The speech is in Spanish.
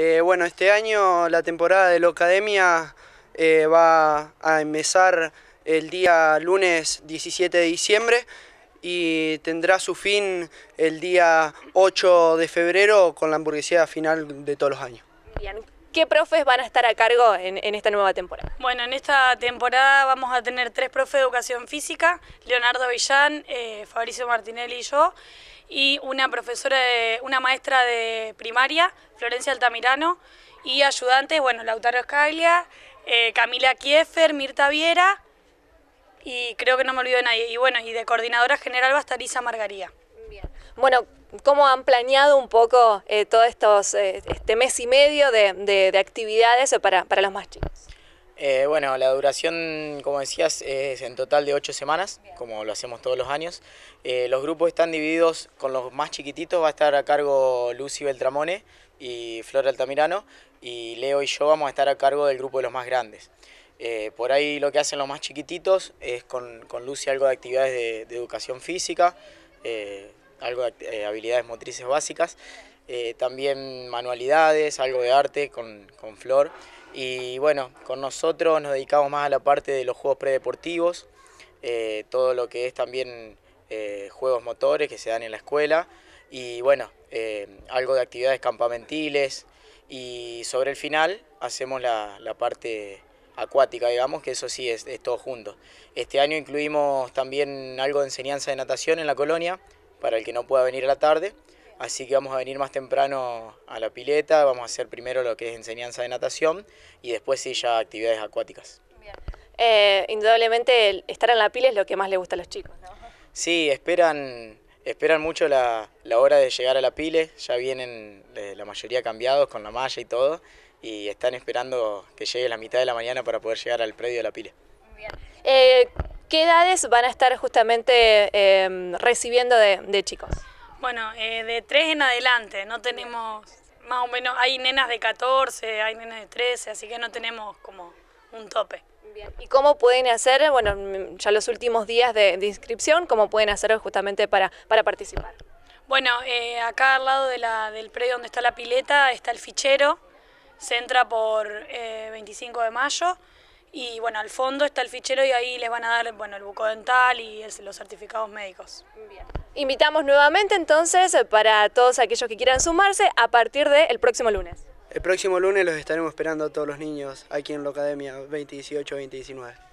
Eh, bueno, este año la temporada de la academia eh, va a empezar el día lunes 17 de diciembre y tendrá su fin el día 8 de febrero con la hamburguesía final de todos los años. ¿Qué profes van a estar a cargo en, esta nueva temporada? Bueno, en esta temporada vamos a tener tres profes de educación física, Leonardo Villán, eh, Fabricio Martinelli y yo y una profesora, de, una maestra de primaria, Florencia Altamirano, y ayudantes, bueno, Lautaro Escaglia, eh, Camila Kiefer, Mirta Viera, y creo que no me olvido de nadie. Y bueno, y de coordinadora general va a estar Isa Margaría. Bien. Bueno, ¿cómo han planeado un poco eh, todo estos, eh, este mes y medio de, actividades para, para los más chicos? Eh, bueno, la duración, como decías, es en total de ocho semanas, como lo hacemos todos los años. Eh, los grupos están divididos con los más chiquititos, va a estar a cargo Lucy Beltramone y Flor Altamirano, y Leo y yo vamos a estar a cargo del grupo de los más grandes. Eh, por ahí lo que hacen los más chiquititos es con, con Lucy algo de actividades de, de educación física, algo de habilidades motrices básicas, eh, también manualidades, algo de arte con, Flor. Y bueno, con nosotros nos dedicamos más a la parte de los juegos predeportivos, eh, todo lo que es también eh, juegos motores que se dan en la escuela y bueno, algo de actividades campamentiles y sobre el final hacemos la, parte acuática, digamos, que eso sí es, es, todo junto. Este año incluimos también algo de enseñanza de natación en la colonia, para el que no pueda venir a la tarde. Así que vamos a venir más temprano a la pileta, vamos a hacer primero lo que es enseñanza de natación y después sí ya actividades acuáticas. Eh, indudablemente estar en la pile es lo que más le gusta a los chicos, ¿no? Sí, esperan, esperan mucho la, hora de llegar a la pile, ya vienen eh, la mayoría cambiados con la malla y todo y están esperando que llegue la mitad de la mañana para poder llegar al predio de la pile. Eh, ¿Qué edades van a estar justamente em, recibiendo de chicos? Bueno, eh, de 3 en adelante, no tenemos, más o menos, hay nenas de 14, hay nenas de 13, así que no tenemos como un tope. ¿Y cómo pueden hacer, bueno, ya los últimos días de, inscripción, cómo pueden hacer justamente para, participar? Bueno, eh, acá al lado de la, del predio donde está la pileta está el fichero, se entra por 25 eh, de mayo y bueno, al fondo está el fichero y ahí les van a dar bueno, el buco dental y los certificados médicos. Bien. Invitamos nuevamente entonces eh, para todos aquellos que quieran sumarse a partir del próximo lunes. El próximo lunes los estaremos esperando a todos los niños aquí en la Academia 2018-2019.